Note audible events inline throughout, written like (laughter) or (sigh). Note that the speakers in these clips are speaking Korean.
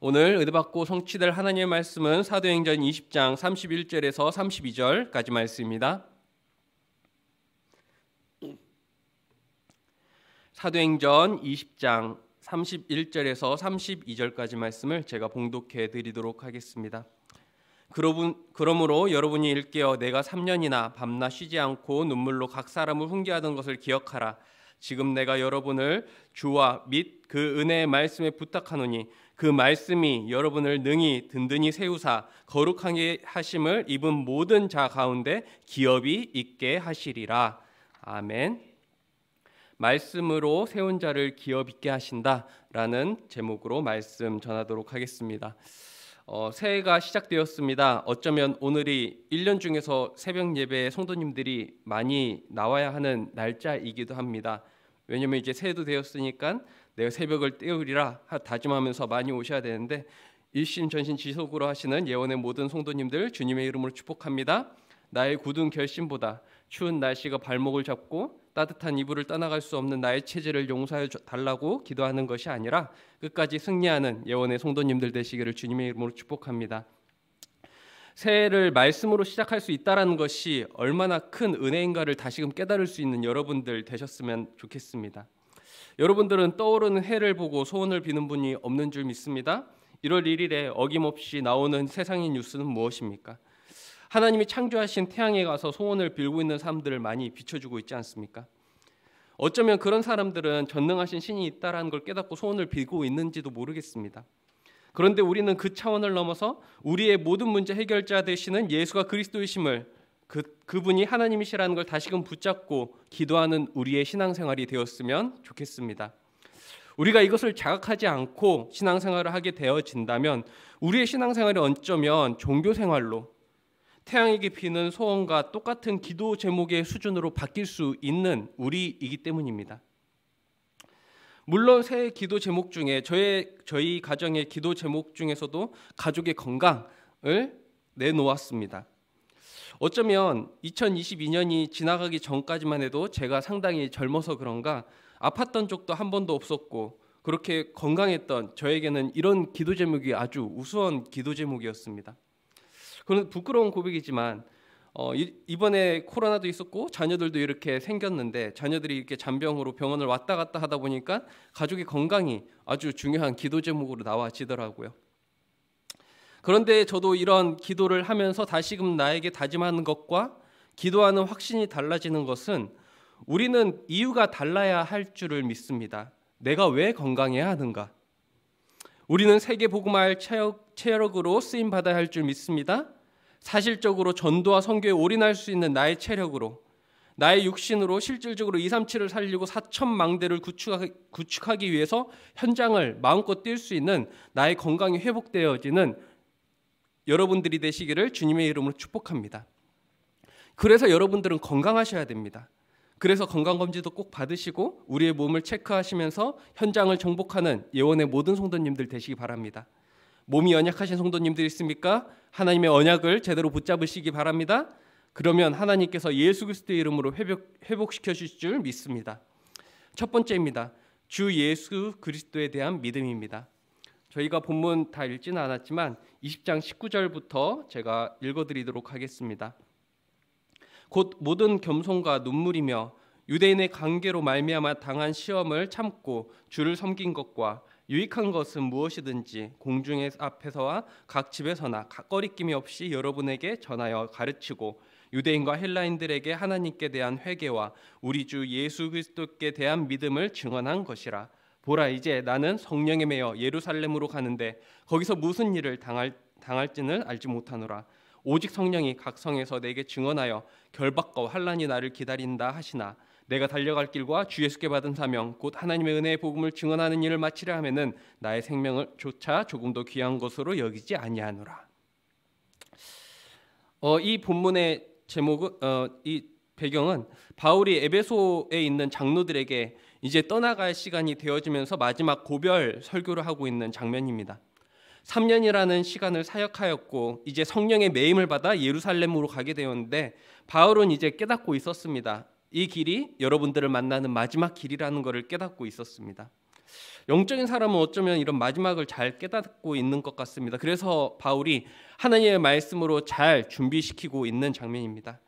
오늘 의대받고 성취될 하나님의 말씀은 사도행전 20장 31절에서 32절까지 말씀입니다. 사도행전 20장 31절에서 32절까지 말씀을 제가 봉독해 드리도록 하겠습니다. 그러므로 여러분이 일깨어 내가 3년이나 밤낮 쉬지 않고 눈물로 각 사람을 훈계하던 것을 기억하라. 지금 내가 여러분을 주와 및 그 은혜의 말씀에 부탁하노니 그 말씀이 여러분을 능히 든든히 세우사 거룩하게 하심을 입은 모든 자 가운데 기업이 있게 하시리라. 아멘. 말씀으로 세운 자를 기업 있게 하신다라는 제목으로 말씀 전하도록 하겠습니다. 어, 새해가 시작되었습니다. 어쩌면 오늘이 1년 중에서 새벽 예배에 성도님들이 많이 나와야 하는 날짜이기도 합니다. 왜냐면 이제 새해도 되었으니까 내가 새벽을 때우리라 다짐하면서 많이 오셔야 되는데 일신 전신 지속으로 하시는 예원의 모든 성도님들 주님의 이름으로 축복합니다. 나의 굳은 결심보다 추운 날씨가 발목을 잡고 따뜻한 이불을 떠나갈 수 없는 나의 체질을 용서해 달라고 기도하는 것이 아니라 끝까지 승리하는 예원의 성도님들 되시기를 주님의 이름으로 축복합니다. 새해를 말씀으로 시작할 수 있다라는 것이 얼마나 큰 은혜인가를 다시금 깨달을 수 있는 여러분들 되셨으면 좋겠습니다. 여러분들은 떠오르는 해를 보고 소원을 비는 분이 없는 줄 믿습니다. 1월 1일에 어김없이 나오는 세상의 뉴스는 무엇입니까? 하나님이 창조하신 태양에 가서 소원을 빌고 있는 사람들을 많이 비춰주고 있지 않습니까? 어쩌면 그런 사람들은 전능하신 신이 있다라는 걸 깨닫고 소원을 빌고 있는지도 모르겠습니다. 그런데 우리는 그 차원을 넘어서 우리의 모든 문제 해결자 되시는 예수가 그리스도이심을 그, 그분이 하나님이시라는 걸 다시금 붙잡고 기도하는 우리의 신앙생활이 되었으면 좋겠습니다. 우리가 이것을 자각하지 않고 신앙생활을 하게 되어진다면 우리의 신앙생활이 어쩌면 종교생활로 태양에게 피는 소원과 똑같은 기도 제목의 수준으로 바뀔 수 있는 우리이기 때문입니다. 물론 새 기도 제목 중에 저의 저희 가정의 기도 제목 중에서도 가족의 건강을 내놓았습니다. 어쩌면 2022년이 지나가기 전까지만 해도 제가 상당히 젊어서 그런가 아팠던 적도 한 번도 없었고 그렇게 건강했던 저에게는 이런 기도 제목이 아주 우수한 기도 제목이었습니다. 그런 부끄러운 고백이지만 어, 이번에 코로나도 있었고 자녀들도 이렇게 생겼는데 자녀들이 이렇게 잔병으로 병원을 왔다 갔다 하다 보니까 가족의 건강이 아주 중요한 기도 제목으로 나와지더라고요. 그런데 저도 이런 기도를 하면서 다시금 나에게 다짐하는 것과 기도하는 확신이 달라지는 것은 우리는 이유가 달라야 할 줄을 믿습니다. 내가 왜 건강해야 하는가? 우리는 세계 복음화할 체력으로 쓰임 받아야 할 줄 믿습니다. 사실적으로 전도와 선교에 올인할 수 있는 나의 체력으로 나의 육신으로 실질적으로 2, 3, 7을 살리고 4천 망대를 구축하기, 구축하기 위해서 현장을 마음껏 뛸 수 있는 나의 건강이 회복되어지는 여러분들이 되시기를 주님의 이름으로 축복합니다. 그래서 여러분들은 건강하셔야 됩니다. 그래서 건강검진도 꼭 받으시고 우리의 몸을 체크하시면서 현장을 정복하는 예원의 모든 성도님들 되시기 바랍니다. 몸이 연약하신 성도님들 있습니까? 하나님의 언약을 제대로 붙잡으시기 바랍니다. 그러면 하나님께서 예수 그리스도의 이름으로 회복, 회복시켜 주실 줄 믿습니다. 첫 번째입니다. 주 예수 그리스도에 대한 믿음입니다. 저희가 본문 다 읽지는 않았지만 20장 19절부터 제가 읽어드리도록 하겠습니다. 곧 모든 겸손과 눈물이며 유대인의 관계로 말미암아 당한 시험을 참고 주를 섬긴 것과 유익한 것은 무엇이든지 공중의 앞에서와 각 집에서나 거리낌이 없이 여러분에게 전하여 가르치고 유대인과 헬라인들에게 하나님께 대한 회개와 우리 주 예수 그리스도께 대한 믿음을 증언한 것이라 보라 이제 나는 성령에 매여 예루살렘으로 가는데 거기서 무슨 일을 당할 당할지는 알지 못하노라 오직 성령이 각 성에서 내게 증언하여 결박과 환란이 나를 기다린다 하시나 내가 달려갈 길과 주 예수께 받은 사명 곧 하나님의 은혜의 복음을 증언하는 일을 마치려 하면은 나의 생명을 조차 조금더 귀한 것으로 여기지 아니하노라. 어, 이 본문의 제목은 어, 이 배경은 바울이 에베소에 있는 장로들에게 이제 떠나갈 시간이 되어지면서 마지막 고별 설교를 하고 있는 장면입니다. 3년이라는 시간을 사역하였고 이제 성령의 매임을 받아 예루살렘으로 가게 되었는데 바울은 이제 깨닫고 있었습니다. 이 길이 여러분들을 만나는 마지막 길이라는 것을 깨닫고 있었습니다. 영적인 사람은 어쩌면 이런 마지막을 잘 깨닫고 있는 것 같습니다. 그래서 바울이 하나님의 말씀으로 잘 준비시키고 있는 장면입니다.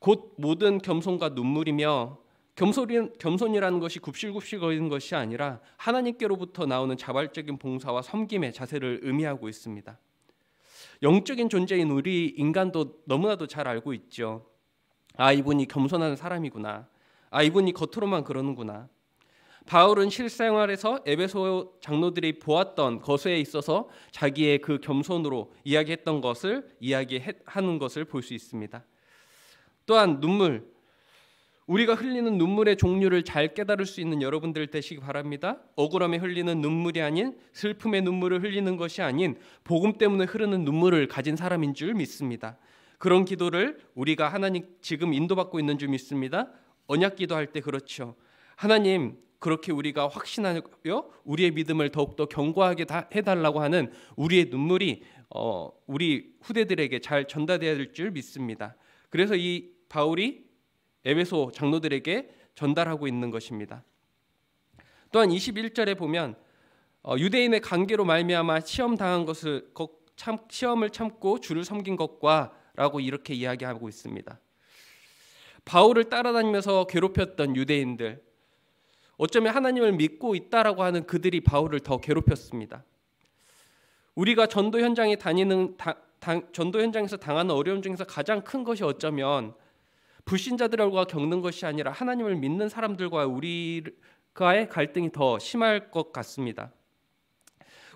곧 모든 겸손과 눈물이며 겸손이, 겸손이라는 것이 굽실굽실거리는 것이 아니라 하나님께로부터 나오는 자발적인 봉사와 섬김의 자세를 의미하고 있습니다. 영적인 존재인 우리 인간도 너무나도 잘 알고 있죠. 아 이분이 겸손한 사람이구나. 아 이분이 겉으로만 그러는구나. 바울은 실생활에서 에베소 장로들이 보았던 것에 있어서 자기의 그 겸손으로 이야기했던 것을 이야기하는 것을 볼 수 있습니다. 또한 눈물 우리가 흘리는 눈물의 종류를 잘 깨달을 수 있는 여러분들 되시기 바랍니다. 억울함에 흘리는 눈물이 아닌 슬픔의 눈물을 흘리는 것이 아닌 복음 때문에 흐르는 눈물을 가진 사람인 줄 믿습니다. 그런 기도를 우리가 하나님 지금 인도받고 있는 줄 믿습니다. 언약 기도할 때 그렇죠. 하나님 그렇게 우리가 확신하여 우리의 믿음을 더욱더 견고하게 해달라고 하는 우리의 눈물이 어, 우리 후대들에게 잘전달되어야될 줄 믿습니다. 그래서 이 바울이 에베소 장로들에게 전달하고 있는 것입니다. 또한 21절에 보면 어, 유대인의 관계로 말미암아 시험 당한 것을 참, 시험을 참고 주를 섬긴 것과라고 이렇게 이야기하고 있습니다. 바울을 따라다니면서 괴롭혔던 유대인들 어쩌면 하나님을 믿고 있다라고 하는 그들이 바울을 더 괴롭혔습니다. 우리가 전도 현장에 다니는 다, 당, 전도 현장에서 당하는 어려움 중에서 가장 큰 것이 어쩌면 불신자들과 겪는 것이 아니라 하나님을 믿는 사람들과 우리가의 갈등이 더 심할 것 같습니다.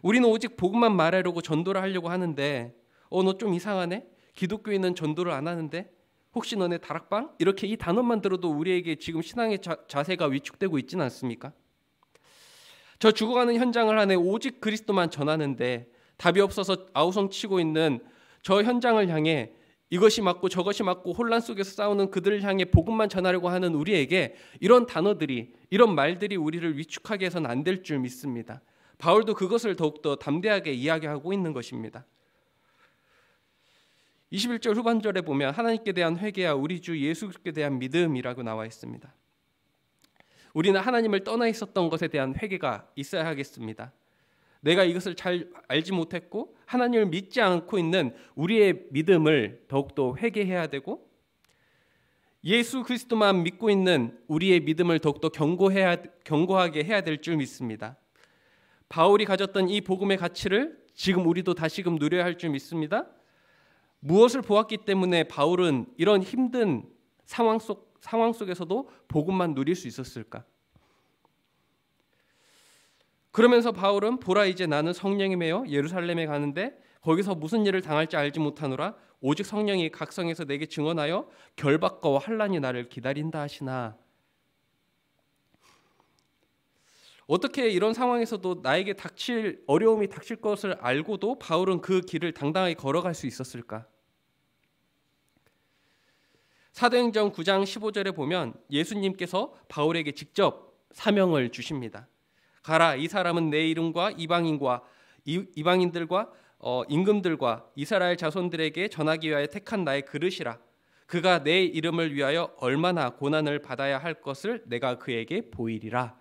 우리는 오직 복음만 말하려고 전도를 하려고 하는데 어 너 좀 이상하네. 기독교인은 전도를 안 하는데 혹시 너네 다락방? 이렇게 이 단어만 들어도 우리에게 지금 신앙의 자, 세가 위축되고 있지는 않습니까? 저 죽어가는 현장을 안에 오직 그리스도만 전하는데 답이 없어서 아우성 치고 있는 저 현장을 향해 이것이 맞고 저것이 맞고 혼란 속에서 싸우는 그들을 향해 복음만 전하려고 하는 우리에게 이런 단어들이 이런 말들이 우리를 위축하게 해서는 안 될 줄 믿습니다. 바울도 그것을 더욱더 담대하게 이야기하고 있는 것입니다. 21절 후반절에 보면 하나님께 대한 회개와 우리 주 예수께 대한 믿음이라고 나와 있습니다. 우리는 하나님을 떠나 있었던 것에 대한 회개가 있어야 하겠습니다. 내가 이것을 잘 알지 못했고 하나님을 믿지 않고 있는 우리의 믿음을 더욱더 회개해야 되고 예수 그리스도만 믿고 있는 우리의 믿음을 더욱더 견고해야 경고하게 해야 될 줄 믿습니다. 바울이 가졌던 이 복음의 가치를 지금 우리도 다시금 누려야 할 줄 믿습니다. 무엇을 보았기 때문에 바울은 이런 힘든 상황 속 상황 속에서도 복음만 누릴 수 있었을까? 그러면서 바울은 보라 이제 나는 성령이 매여 예루살렘에 가는데 거기서 무슨 일을 당할지 알지 못하노라 오직 성령이 각성해서 내게 증언하여 결박과 환란이 나를 기다린다 하시나 어떻게 이런 상황에서도 나에게 닥칠 어려움이 닥칠 것을 알고도 바울은 그 길을 당당하게 걸어갈 수 있었을까? 사도행전 9장 15절에 보면 예수님께서 바울에게 직접 사명을 주십니다. 가라 이 사람은 내 이름과 이방인과 이, 이방인들과 어, 임금들과 이스라엘 자손들에게 전하기 위하여 택한 나의 그릇이라 그가 내 이름을 위하여 얼마나 고난을 받아야 할 것을 내가 그에게 보이리라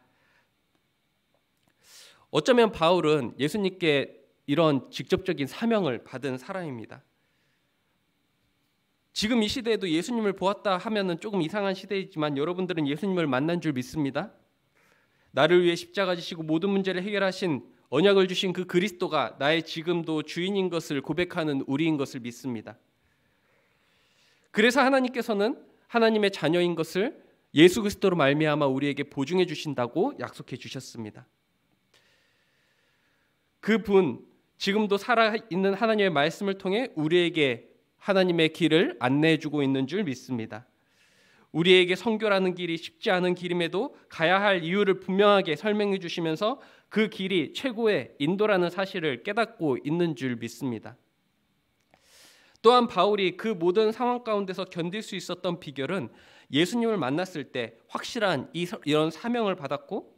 어쩌면 바울은 예수님께 이런 직접적인 사명을 받은 사람입니다. 지금 이 시대에도 예수님을 보았다 하면 조금 이상한 시대이지만 여러분들은 예수님을 만난 줄 믿습니다. 나를 위해 십자가 지시고 모든 문제를 해결하신 언약을 주신 그 그리스도가 나의 지금도 주인인 것을 고백하는 우리인 것을 믿습니다. 그래서 하나님께서는 하나님의 자녀인 것을 예수 그리스도로 말미암아 우리에게 보증해 주신다고 약속해 주셨습니다. 그분 지금도 살아 있는 하나님의 말씀을 통해 우리에게 하나님의 길을 안내해 주고 있는 줄 믿습니다. 우리에게 성교라는 길이 쉽지 않은 길임에도 가야 할 이유를 분명하게 설명해 주시면서 그 길이 최고의 인도라는 사실을 깨닫고 있는 줄 믿습니다. 또한 바울이 그 모든 상황 가운데서 견딜 수 있었던 비결은 예수님을 만났을 때 확실한 이런 사명을 받았고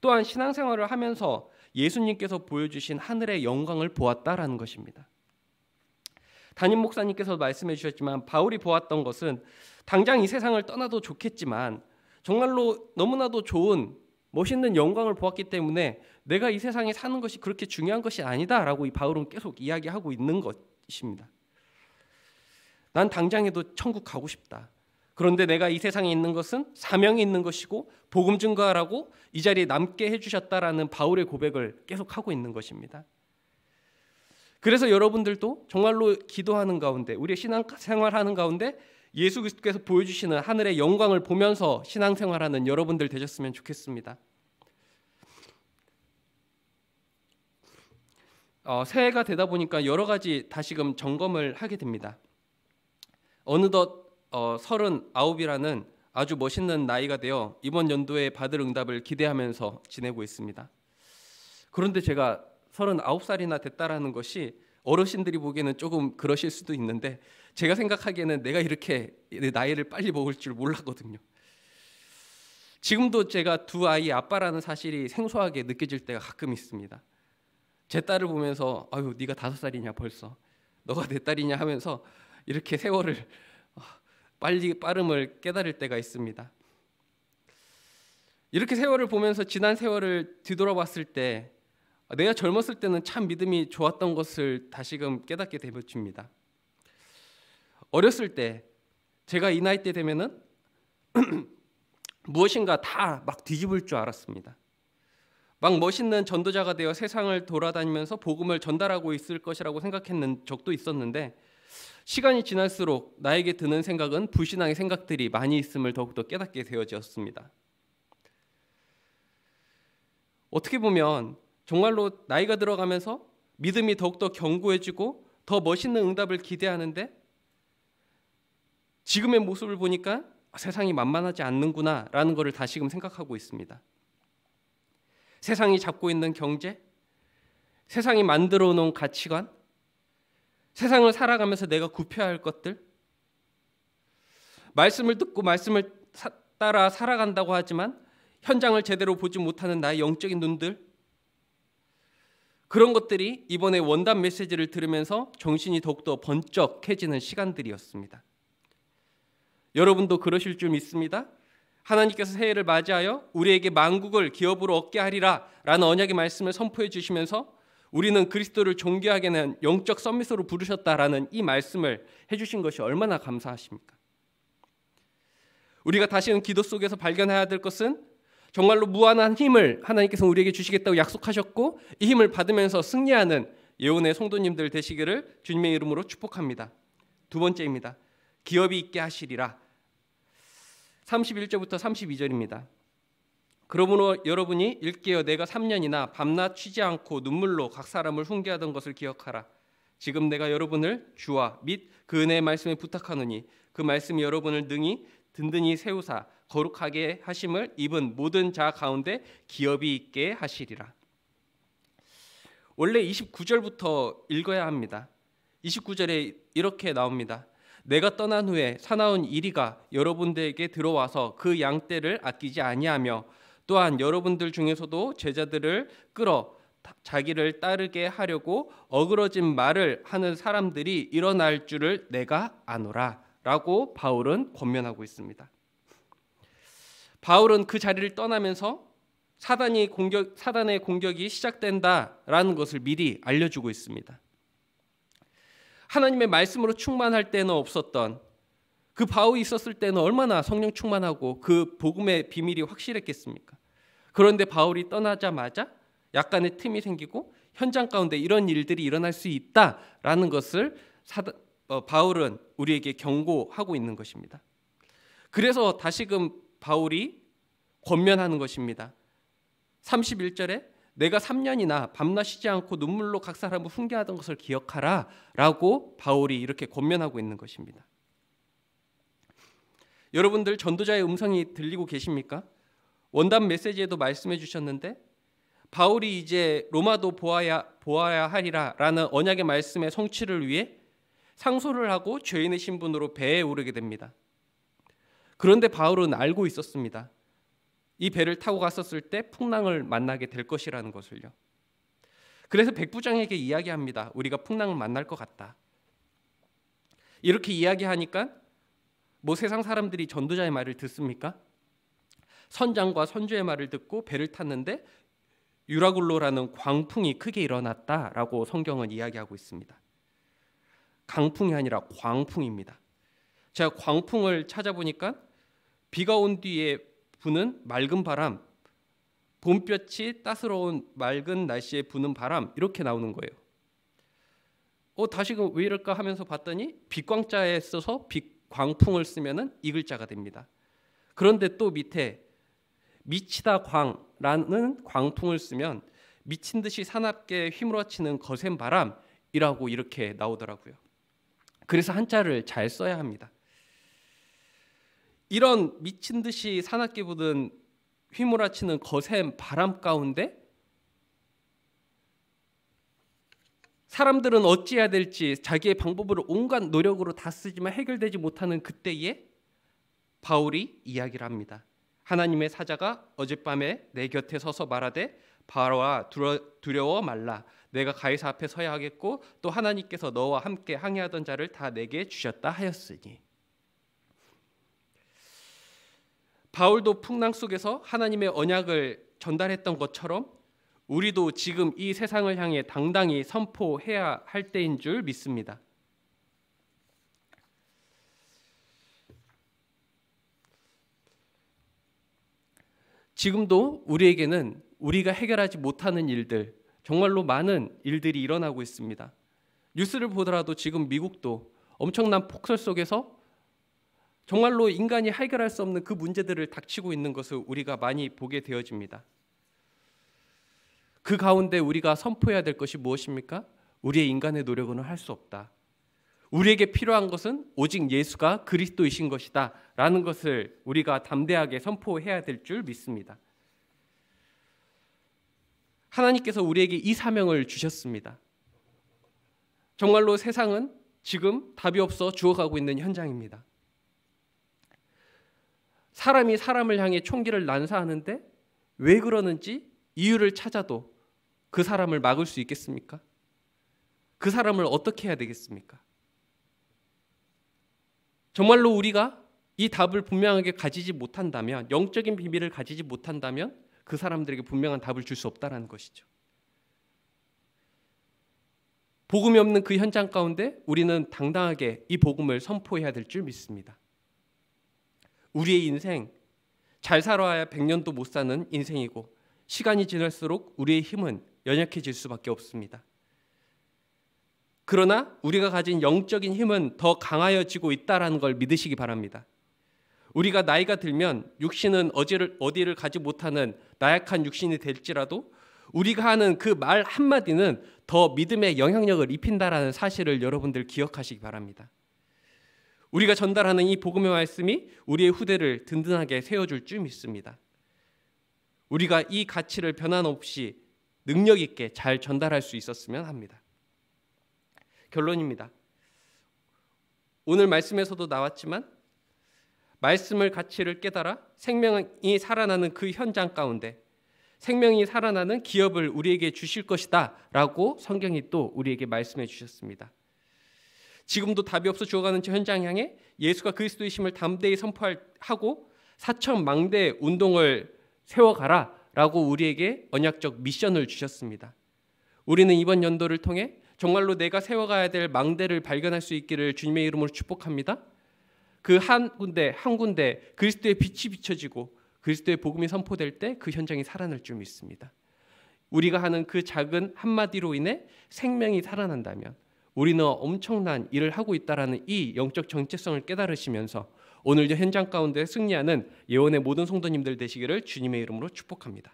또한 신앙생활을 하면서 예수님께서 보여주신 하늘의 영광을 보았다라는 것입니다. 담임 목사님께서 말씀해 주셨지만 바울이 보았던 것은 당장 이 세상을 떠나도 좋겠지만 정말로 너무나도 좋은 멋있는 영광을 보았기 때문에 내가 이 세상에 사는 것이 그렇게 중요한 것이 아니다라고 이 바울은 계속 이야기하고 있는 것입니다. 난 당장에도 천국 가고 싶다. 그런데 내가 이 세상에 있는 것은 사명이 있는 것이고 복음 증거하라고 이 자리에 남게 해주셨다라는 바울의 고백을 계속하고 있는 것입니다. 그래서 여러분들도 정말로 기도하는 가운데 우리의 신앙생활하는 가운데 예수 그리스도께서 보여주시는 하늘의 영광을 보면서 신앙생활하는 여러분들 되셨으면 좋겠습니다. 어, 새해가 되다 보니까 여러 가지 다시금 점검을 하게 됩니다. 어느덧 어, 39이라는 아주 멋있는 나이가 되어 이번 연도에 받을 응답을 기대하면서 지내고 있습니다. 그런데 제가 39살이나 됐다라는 것이 어르신들이 보기에는 조금 그러실 수도 있는데 제가 생각하기에는 내가 이렇게 나이를 빨리 먹을 줄 몰랐거든요. 지금도 제가 두아이 아빠라는 사실이 생소하게 느껴질 때가 가끔 있습니다. 제 딸을 보면서 아유 네가 다섯 살이냐 벌써 너가 내 딸이냐 하면서 이렇게 세월을 아, 빨리 빠름을 깨달을 때가 있습니다. 이렇게 세월을 보면서 지난 세월을 뒤돌아봤을 때 내가 젊었을 때는 참 믿음이 좋았던 것을 다시금 깨닫게 되어집니다. 어렸을 때 제가 이 나이 때 되면은 (clears throat) 무엇인가 다 막 뒤집을 줄 알았습니다. 막 멋있는 전도자가 되어 세상을 돌아다니면서 복음을 전달하고 있을 것이라고 생각했는 적도 있었는데 시간이 지날수록 나에게 드는 생각은 불신앙의 생각들이 많이 있음을 더욱더 깨닫게 되어졌습니다. 어떻게 보면 정말로 나이가 들어가면서 믿음이 더욱더 견고해지고 더 멋있는 응답을 기대하는데 지금의 모습을 보니까 아, 세상이 만만하지 않는구나라는 것을 다시금 생각하고 있습니다. 세상이 잡고 있는 경제, 세상이 만들어 놓은 가치관, 세상을 살아가면서 내가 굽혀야 할 것들, 말씀을 듣고 말씀을 따라 살아간다고 하지만 현장을 제대로 보지 못하는 나의 영적인 눈들, 그런 것들이 이번에 원단 메시지를 들으면서 정신이 더욱더 번쩍해지는 시간들이었습니다. 여러분도 그러실 줄 믿습니다. 하나님께서 새해를 맞이하여 우리에게 만국을 기업으로 얻게 하리라 라는 언약의 말씀을 선포해 주시면서 우리는 그리스도를 존귀하게 는 영적 썸미소로 부르셨다라는 이 말씀을 해주신 것이 얼마나 감사하십니까? 우리가 다시는 기도 속에서 발견해야 될 것은 정말로 무한한 힘을 하나님께서 우리에게 주시겠다고 약속하셨고 이 힘을 받으면서 승리하는 예언의 성도님들 되시기를 주님의 이름으로 축복합니다. 두 번째입니다. 기업이 있게 하시리라. 31절부터 32절입니다. 그러므로 여러분이 일깨어 내가 3년이나 밤낮 쉬지 않고 눈물로 각 사람을 훈계하던 것을 기억하라. 지금 내가 여러분을 주와 및그 은혜의 말씀에 부탁하노니 그 말씀이 여러분을 능히 든든히 세우사 거룩하게 하심을 입은 모든 자 가운데 기업이 있게 하시리라. 원래 29절부터 읽어야 합니다. 29절에 이렇게 나옵니다. 내가 떠난 후에 사나운 이리가 여러분들에게 들어와서 그 양떼를 아끼지 아니하며 또한 여러분들 중에서도 제자들을 끌어 자기를 따르게 하려고 어그러진 말을 하는 사람들이 일어날 줄을 내가 아노라. 라고 바울은 권면하고 있습니다. 바울은 그 자리를 떠나면서 사단이 공격 사단의 공격이 시작된다라는 것을 미리 알려주고 있습니다. 하나님의 말씀으로 충만할 때는 없었던 그 바울이 있었을 때는 얼마나 성령 충만하고 그 복음의 비밀이 확실했겠습니까? 그런데 바울이 떠나자마자 약간의 틈이 생기고 현장 가운데 이런 일들이 일어날 수 있다라는 것을 사단, 어, 바울은 우리에게 경고하고 있는 것입니다. 그래서 다시금 바울이 권면하는 것입니다. 31절에 내가 3년이나 밤낮 쉬지 않고 눈물로 각 사람을 훈계하던 것을 기억하라 라고 바울이 이렇게 권면하고 있는 것입니다. 여러분들 전도자의 음성이 들리고 계십니까? 원단 메시지에도 말씀해 주셨는데 바울이 이제 로마도 보아야 보아야 하리라라는 언약의 말씀의 성취를 위해 상소를 하고 죄인의 신분으로 배에 오르게 됩니다. 그런데 바울은 알고 있었습니다. 이 배를 타고 갔었을 때 풍랑을 만나게 될 것이라는 것을요. 그래서 백부장에게 이야기합니다. 우리가 풍랑을 만날 것 같다. 이렇게 이야기하니까 뭐 세상 사람들이 전도자의 말을 듣습니까? 선장과 선주의 말을 듣고 배를 탔는데 유라굴로라는 광풍이 크게 일어났다라고 성경은 이야기하고 있습니다. 강풍이 아니라 광풍입니다. 제가 광풍을 찾아보니까 비가 온 뒤에 부는 맑은 바람, 봄볕이 따스러운 맑은 날씨에 부는 바람 이렇게 나오는 거예요. 어 다시 왜 이럴까 하면서 봤더니 빛광자에 써서 빛광풍을 쓰면은 이 글자가 됩니다. 그런데 또 밑에 미치다 광라는 광풍을 쓰면 미친 듯이 사납게 휘몰아치는 거센 바람이라고 이렇게 나오더라고요. 그래서 한자를 잘 써야 합니다. 이런 미친 듯이 사납게 부은 휘몰아치는 거센 바람 가운데 사람들은 어찌해야 될지 자기의 방법으로 온갖 노력으로 다 쓰지만 해결되지 못하는 그때에 바울이 이야기를 합니다. 하나님의 사자가 어젯밤에 내 곁에 서서 말하되 바로와 두려워 말라 내가 가이사 앞에 서야 하겠고 또 하나님께서 너와 함께 항해하던 자를 다 내게 주셨다 하였으니 바울도 풍랑 속에서 하나님의 언약을 전달했던 것처럼 우리도 지금 이 세상을 향해 당당히 선포해야 할 때인 줄 믿습니다. 지금도 우리에게는 우리가 해결하지 못하는 일들, 정말로 많은 일들이 일어나고 있습니다. 뉴스를 보더라도 지금 미국도 엄청난 폭설 속에서 정말로 인간이 해결할 수 없는 그 문제들을 닥치고 있는 것을 우리가 많이 보게 되어집니다. 그 가운데 우리가 선포해야 될 것이 무엇입니까? 우리의 인간의 노력은 할 수 없다. 우리에게 필요한 것은 오직 예수가 그리스도이신 것이다. 라는 것을 우리가 담대하게 선포해야 될 줄 믿습니다. 하나님께서 우리에게 이 사명을 주셨습니다. 정말로 세상은 지금 답이 없어 죽어가고 있는 현장입니다. 사람이 사람을 향해 총기를 난사하는데 왜 그러는지 이유를 찾아도 그 사람을 막을 수 있겠습니까? 그 사람을 어떻게 해야 되겠습니까? 정말로 우리가 이 답을 분명하게 가지지 못한다면 영적인 비밀을 가지지 못한다면 그 사람들에게 분명한 답을 줄 수 없다라는 것이죠. 복음이 없는 그 현장 가운데 우리는 당당하게 이 복음을 선포해야 될 줄 믿습니다. 우리의 인생 잘 살아야 100년도 못 사는 인생이고 시간이 지날수록 우리의 힘은 연약해질 수밖에 없습니다. 그러나 우리가 가진 영적인 힘은 더 강하여지고 있다라는 걸 믿으시기 바랍니다. 우리가 나이가 들면 육신은 어디를, 어디를 가지 못하는 나약한 육신이 될지라도 우리가 하는 그 말 한마디는 더 믿음의 영향력을 입힌다라는 사실을 여러분들 기억하시기 바랍니다. 우리가 전달하는 이 복음의 말씀이 우리의 후대를 든든하게 세워줄 줄 믿습니다. 우리가 이 가치를 변함없이 능력 있게 잘 전달할 수 있었으면 합니다. 결론입니다. 오늘 말씀에서도 나왔지만 말씀을 가치를 깨달아 생명이 살아나는 그 현장 가운데 생명이 살아나는 기업을 우리에게 주실 것이다 라고 성경이 또 우리에게 말씀해 주셨습니다. 지금도 답이 없어 죽어가는 현장 향해 예수가 그리스도이심을 담대히 선포하고 사천 망대 운동을 세워가라 라고 우리에게 언약적 미션을 주셨습니다. 우리는 이번 연도를 통해 정말로 내가 세워가야 될 망대를 발견할 수 있기를 주님의 이름으로 축복합니다. 그한 군데 한 군데 그리스도의 빛이 비춰지고 그리스도의 복음이 선포될 때 그 현장이 살아날 줄 믿습니다. 우리가 하는 그 작은 한마디로 인해 생명이 살아난다면 우리는 엄청난 일을 하고 있다라는 이 영적 정체성을 깨달으시면서 오늘 현장 가운데 승리하는 예원의 모든 성도님들 되시기를 주님의 이름으로 축복합니다.